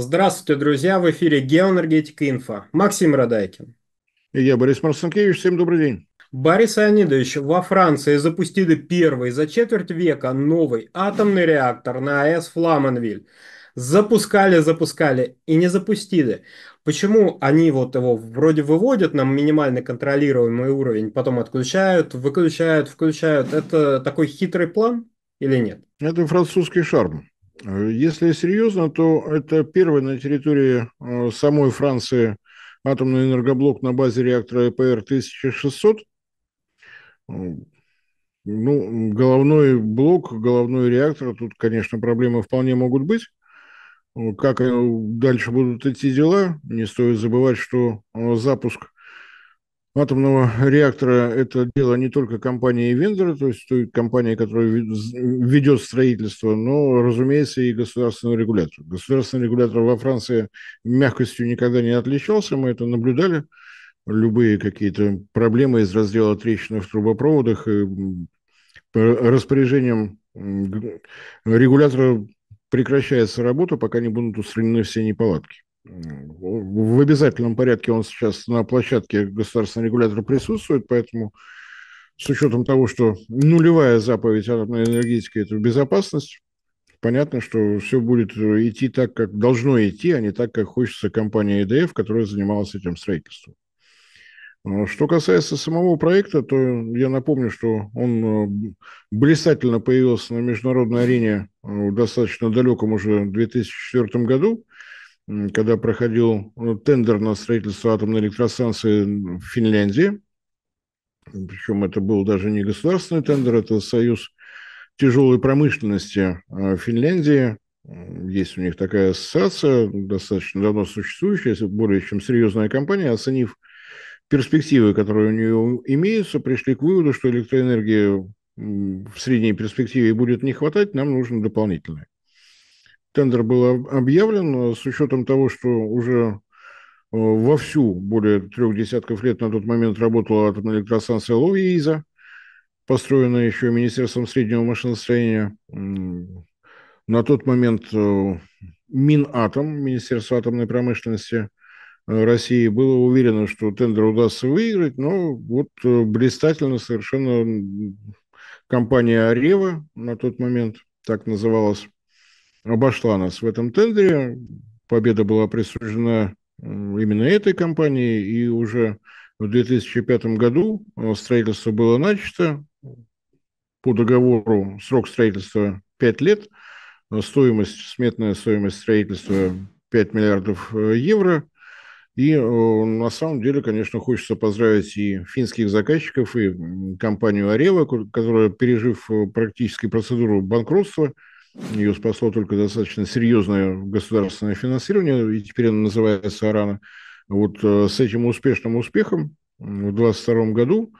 Здравствуйте, друзья! В эфире «Геоэнергетика. Инфа. Максим Радайкин. И я, Борис Марсенкевич. Всем добрый день. Борис Леонидович, во Франции запустили первый за четверть века новый атомный реактор на АЭС Фламенвиль. Запускали, запускали и не запустили. Почему они вот его вроде выводят на минимально контролируемый уровень, потом отключают, выключают, включают? Это такой хитрый план или нет? Это французский шарм. Если серьезно, то это первый на территории э, самой Франции атомный энергоблок на базе реактора ЭПР-1600. Ну, головной блок, головной реактор, тут, конечно, проблемы вполне могут быть. Как дальше будут идти дела, не стоит забывать, что э, запуск атомного реактора это дело не только компании Вендора, то есть той компании, которая ведет строительство, но, разумеется, и государственного регулятора. Государственный регулятор во Франции мягкостью никогда не отличался, мы это наблюдали. Любые какие-то проблемы из раздела трещины в трубопроводах и э, распоряжением регулятора прекращается работа, пока не будут устранены все неполадки. В обязательном порядке он сейчас на площадке государственного регулятора присутствует, поэтому с учетом того, что нулевая заповедь атомной энергетики – это безопасность, понятно, что все будет идти так, как должно идти, а не так, как хочется компания EDF, которая занималась этим строительством. А что касается самого проекта, то я напомню, что он э, блистательно появился на международной арене э, в достаточно далеком уже 2004 году, когда проходил э, тендер на строительство атомной электростанции в Финляндии. Причем это был даже не государственный тендер, это союз тяжелой промышленности а, Финляндии. Есть у них такая ассоциация, достаточно давно существующая, более чем серьезная компания, оценив перспективы, которые у нее имеются, пришли к выводу, что электроэнергии в средней перспективе будет не хватать, нам нужно дополнительное тендер был объявлен а с учетом того, что уже э, вовсю более трех десятков лет на тот момент работала атомная электростанция Ловииза, построенная еще Министерством среднего машиностроения. На тот момент э, Минатом, Министерство атомной промышленности э, России, было уверено, что тендер удастся выиграть, но вот блистательно совершенно компания «Арева» на тот момент, так называлась, обошла нас в этом тендере. Победа была присуждена именно этой компании, и уже в 2005 году э, строительство было начато. По договору срок строительства 5 лет, стоимость, сметная стоимость строительства 5 миллиардов э, евро. И э, на самом деле, конечно, хочется поздравить и финских заказчиков, и компанию «Арела», которая, пережив практически процедуру банкротства – ее спасло только достаточно серьезное государственное финансирование, и теперь она называется «Арана». Вот э, с этим успешным успехом в 2022 году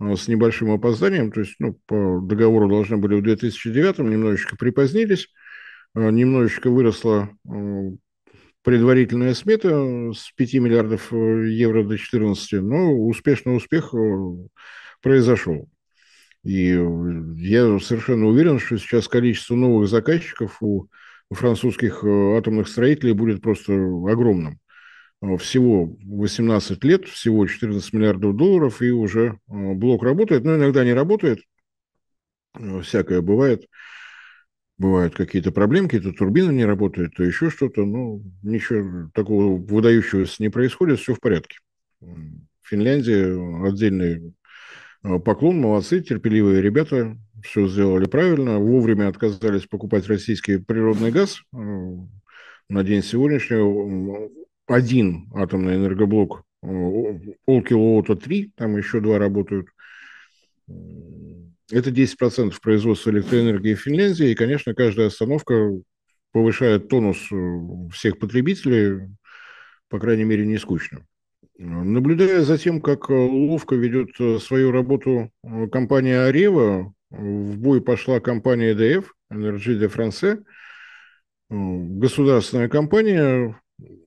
э, с небольшим опозданием, то есть ну, по договору должны были в 2009, немножечко припозднились, э, немножечко выросла предварительная смета с 5 миллиардов евро до 14, но успешный успех произошел. И э, я совершенно уверен, что сейчас количество новых заказчиков у французских э, атомных строителей будет просто огромным. Э, всего 18 лет, всего 14 миллиардов долларов, и уже блок работает, но иногда не работает. Всякое бывает. Бывают какие-то проблемки, то турбина не работает, то еще что-то. Но ничего такого выдающегося не происходит, все в порядке. Финляндия отдельный Э, поклон, молодцы, терпеливые ребята, все сделали правильно, вовремя отказались покупать российский природный газ. Э, на день сегодняшний э, один атомный энергоблок Олкилоота-3, там еще два работают. Это 10% производства электроэнергии в Финляндии, и, конечно, каждая остановка повышает тонус всех потребителей, по крайней мере, не скучно. Наблюдая за тем, как э, ловко ведет э, свою работу э, компания «Арева», в бой пошла компания «ЭДФ», «Энерджи де Франсе», государственная компания,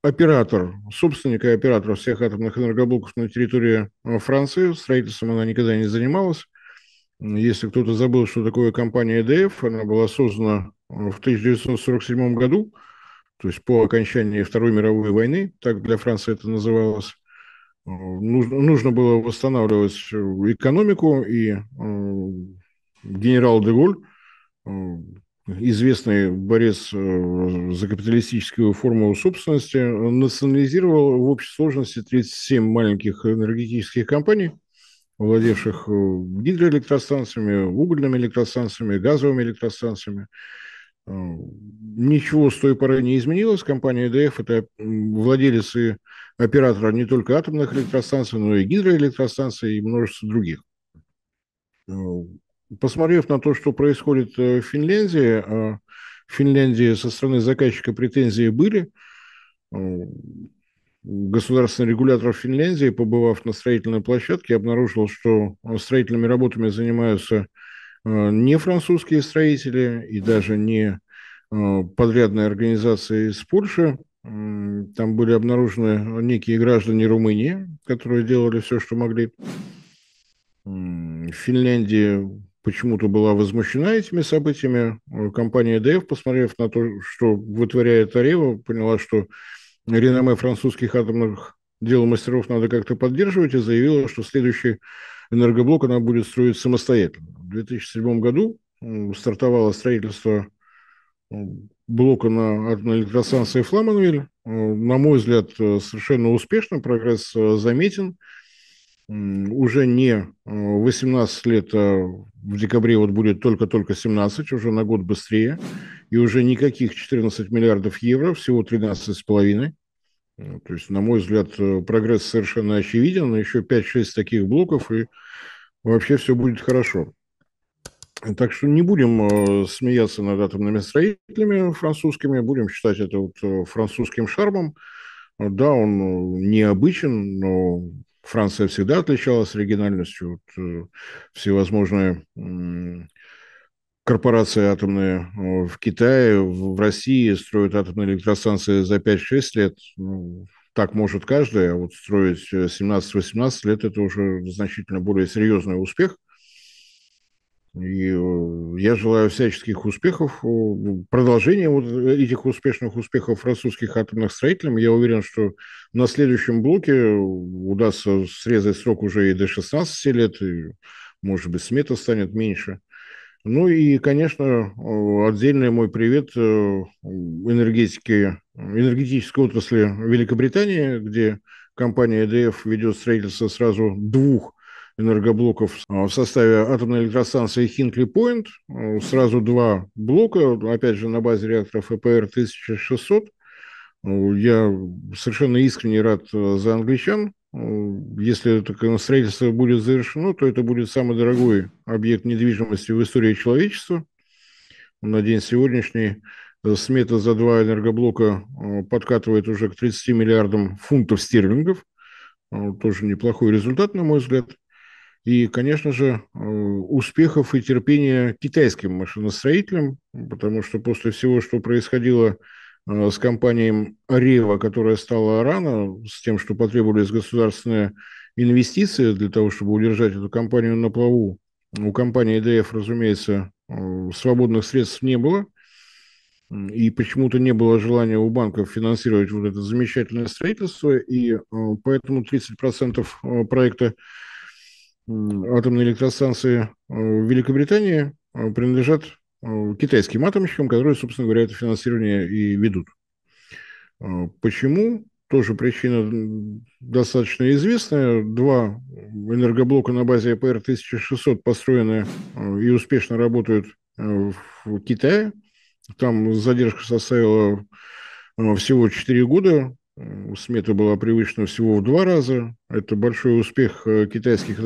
оператор, собственник и оператор всех атомных энергоблоков на территории Франции. Строительством она никогда не занималась. Если кто-то забыл, что такое компания «ЭДФ», она была создана в 1947 году, то есть по окончании Второй мировой войны, так для Франции это называлось нужно, нужно было восстанавливать э, экономику, и э, генерал Деголь, э, известный борец за капиталистическую форму собственности, национализировал в общей сложности 37 маленьких энергетических компаний, владевших гидроэлектростанциями, угольными электростанциями, газовыми электростанциями. Ничего с той поры не изменилось. Компания ЭДФ – это владелец и оператор не только атомных электростанций, но и гидроэлектростанций и множество других. Э, посмотрев на то, что происходит э, в Финляндии, а в Финляндии со стороны заказчика претензии были, э, государственный регулятор Финляндии, побывав на строительной площадке, обнаружил, что строительными работами занимаются Э, не французские строители и даже не э, подрядные организации из Польши. Там были обнаружены некие граждане Румынии, которые делали все, что могли. Финляндия почему-то была возмущена этими событиями. Э, компания ДФ, посмотрев на то, что вытворяет Арева, поняла, что реноме французских атомных дел мастеров надо как-то поддерживать, и заявила, что следующий энергоблок она будет строить самостоятельно. В 2007 году стартовало строительство блока на, на электростанции Фламенвиль. Э, на мой взгляд, э, совершенно успешно, прогресс э, заметен. Уже не 18 лет, а в декабре вот будет только-только 17, уже на год быстрее. И уже никаких 14 миллиардов евро, всего 13,5. Ну, то есть, на мой взгляд, э, прогресс совершенно очевиден. Еще 5-6 таких блоков, и вообще все будет хорошо. Так что не будем э, смеяться над атомными строителями французскими, будем считать это вот э, французским шармом. Да, он необычен, но Франция всегда отличалась оригинальностью. Вот, всевозможные корпорации атомные э, в Китае, в России строят атомные электростанции за 5-6 лет. Ну, так может каждый, а вот строить 17-18 э, лет – это уже значительно более серьезный успех. И э, я желаю всяческих успехов, продолжения вот этих успешных успехов французских атомных строителям. Я уверен, что на следующем блоке удастся срезать срок уже и до 16 лет, и, может быть, смета станет меньше. Ну и, конечно, отдельный мой привет э, энергетике, энергетической отрасли Великобритании, где компания EDF ведет строительство сразу двух энергоблоков в составе атомной электростанции Хинкли Пойнт. Э, сразу два блока, опять же, на базе реакторов ЭПР-1600. Э, я совершенно искренне рад за англичан, если это строительство будет завершено, ну, то это будет самый дорогой объект недвижимости в истории человечества. На день сегодняшний э, смета за два энергоблока э, подкатывает уже к 30 миллиардам фунтов стерлингов. Э, тоже неплохой результат, на мой взгляд. И, конечно же, успехов и терпения китайским машиностроителям, потому что после всего, что происходило Э, с компанией Рева, которая стала рано, с тем, что потребовались государственные инвестиции для того, чтобы удержать эту компанию на плаву. У компании ДФ, разумеется, э, свободных средств не было, и почему-то не было желания у банков финансировать вот это замечательное строительство, и э, поэтому 30% проекта атомной электростанции в Великобритании принадлежат Э, китайским атомщикам, которые, собственно говоря, это финансирование и ведут. Э, почему? Тоже причина достаточно известная. Два энергоблока на базе АПР-1600 построены э, и успешно работают в Китае. Там задержка составила всего 4 года. Смета была превышена всего в два раза. Это большой успех китайских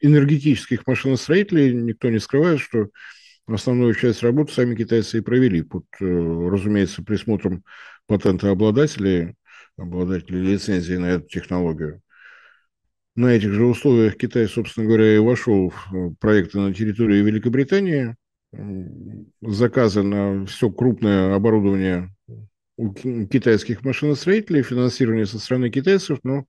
энергетических машиностроителей. Никто не скрывает, что Основную часть работы сами китайцы и провели под, э, разумеется, присмотром патентообладателей, обладателей лицензии на эту технологию. На этих же условиях Китай, собственно говоря, и вошел в э, проекты на территории Великобритании. Заказы на все крупное оборудование у китайских машиностроителей, финансирование со стороны китайцев, но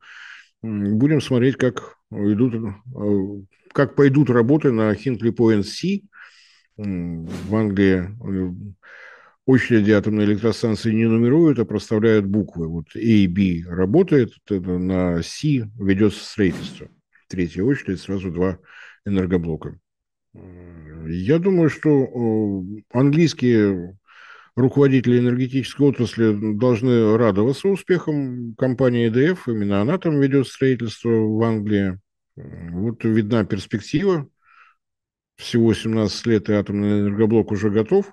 будем смотреть, как идут, э, как пойдут работы на Хинкли Point C, в Англии э, очереди атомной электростанции не нумеруют, а проставляют буквы. Вот A и B работает, на C ведется строительство. Третья очередь, сразу два энергоблока. Э, я думаю, что э, английские руководители энергетической отрасли должны радоваться успехам компании EDF. Именно она там ведет строительство в Англии. Вот видна перспектива всего 17 лет, и атомный энергоблок уже готов.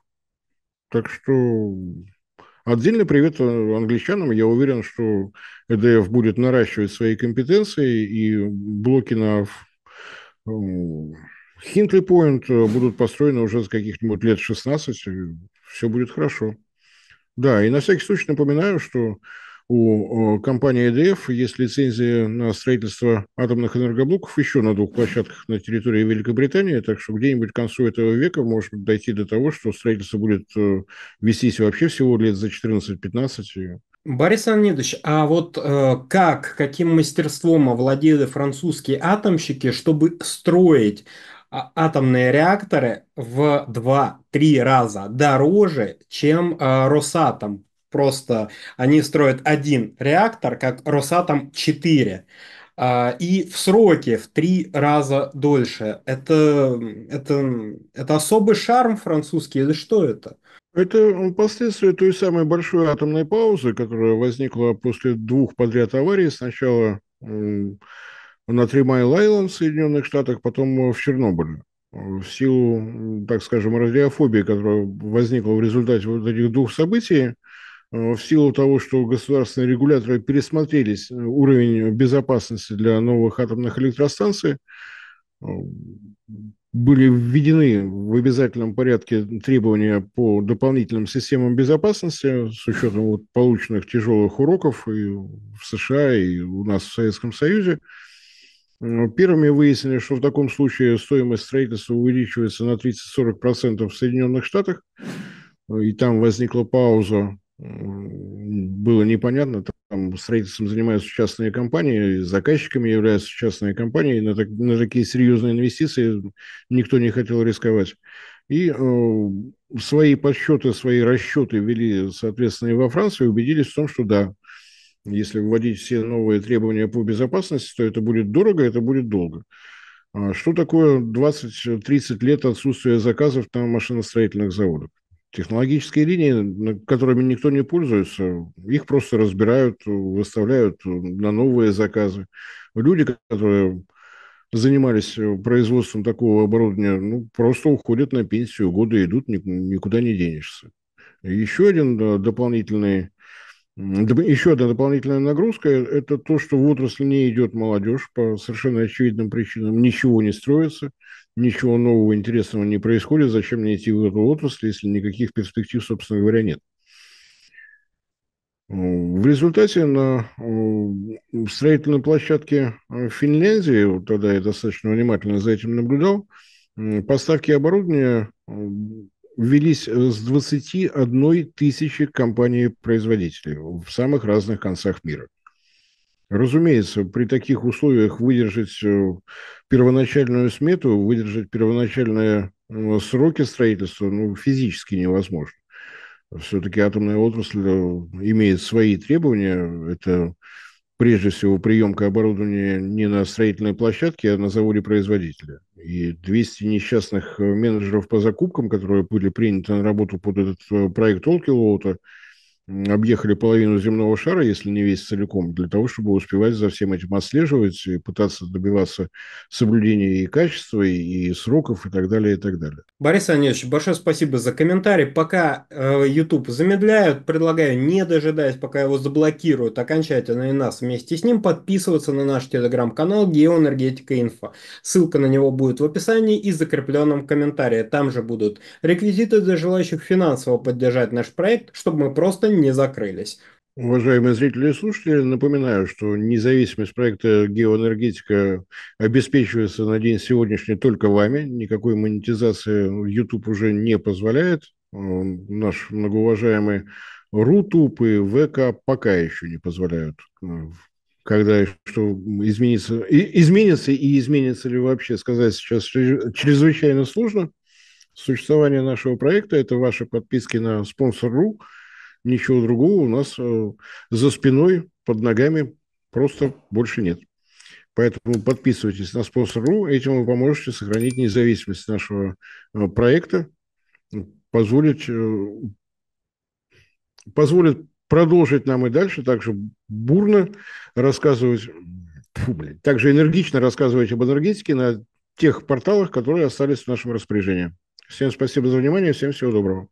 Так что отдельный привет англичанам. Я уверен, что ЭДФ будет наращивать свои компетенции, и блоки на Хинтли Пойнт эм, э, будут построены уже с каких-нибудь лет 16. Все будет хорошо. Да, и на всякий случай напоминаю, что у компании EDF есть лицензия на строительство атомных энергоблоков еще на двух площадках на территории Великобритании, так что где-нибудь к концу этого века может дойти до того, что строительство будет э, вестись вообще всего лет за 14-15. Борис Леонидович, а вот э, как, каким мастерством овладели французские атомщики, чтобы строить а, атомные реакторы в 2-3 раза дороже, чем э, Росатом? просто они строят один реактор, как Росатом 4 а, и в сроке в три раза дольше. Это, это, это особый шарм французский или что это? Это последствия той самой большой атомной паузы, которая возникла после двух подряд аварий. Сначала на Три Майл-Айленд в Соединенных Штатах, потом в Чернобыле. В силу, так скажем, радиофобии, которая возникла в результате вот этих двух событий, Э, в силу того, что государственные регуляторы пересмотрели э, уровень безопасности для новых атомных электростанций, э, были введены в обязательном порядке требования по дополнительным системам безопасности с учетом вот полученных тяжелых уроков и в США, и у нас в Советском Союзе. Первыми выяснили, что в таком случае стоимость строительства увеличивается на 30-40% в Соединенных Штатах, и там возникла пауза было непонятно, там строительством занимаются частные компании, заказчиками являются частные компании, на, так, на такие серьезные инвестиции никто не хотел рисковать. И э, свои подсчеты, свои расчеты вели, соответственно, и во Франции, и убедились в том, что да, если вводить все новые требования по безопасности, то это будет дорого, это будет долго. А что такое 20-30 лет отсутствия заказов на машиностроительных заводах? Технологические линии, которыми никто не пользуется, их просто разбирают, выставляют на новые заказы. Люди, которые занимались э, производством такого оборудования, ну, просто уходят на пенсию, годы идут, никуда не денешься. Еще один э, дополнительный еще одна дополнительная нагрузка – это то, что в отрасли не идет молодежь. По совершенно очевидным причинам ничего не строится, ничего нового интересного не происходит. Зачем мне идти в эту отрасль, если никаких перспектив, собственно говоря, нет? В результате на строительной площадке э, в Финляндии, тогда я достаточно внимательно за этим наблюдал, поставки оборудования Ввелись э, с 21 тысячи компаний-производителей в самых разных концах мира. Разумеется, при таких условиях выдержать э, первоначальную смету, выдержать первоначальные э, сроки строительства ну, физически невозможно. Все-таки атомная отрасль имеет свои требования. Это прежде всего приемка оборудования не на строительной площадке, а на заводе производителя. И 200 несчастных э, менеджеров по закупкам, которые были приняты на работу под этот э, проект Олкилоута, объехали половину земного шара, если не весь целиком, для того, чтобы успевать за всем этим отслеживать и пытаться добиваться соблюдения и качества, и сроков, и так далее, и так далее. Борис Анатольевич, большое спасибо за комментарий. Пока э, YouTube замедляют, предлагаю, не дожидаясь, пока его заблокируют окончательно и нас вместе с ним, подписываться на наш телеграм-канал «Геоэнергетика Инфо». Ссылка на него будет в описании и закрепленном комментарии. Там же будут реквизиты для желающих финансово поддержать наш проект, чтобы мы просто не закрылись. Уважаемые зрители и слушатели, напоминаю, что независимость проекта «Геоэнергетика» обеспечивается на день сегодняшний только вами. Никакой монетизации YouTube уже не позволяет. Э, наш многоуважаемый Рутуб и ВК пока еще не позволяют э, когда что изменится, и, изменится и изменится ли вообще, сказать сейчас чрезвычайно сложно. Существование нашего проекта – это ваши подписки на спонсор.ру – ничего другого у нас э, за спиной, под ногами просто больше нет. Поэтому подписывайтесь на спонсор.ру, этим вы поможете сохранить независимость нашего э, проекта, позволить, э, позволит продолжить нам и дальше также бурно рассказывать, фу, блин, также энергично рассказывать об энергетике на тех порталах, которые остались в нашем распоряжении. Всем спасибо за внимание, всем всего доброго.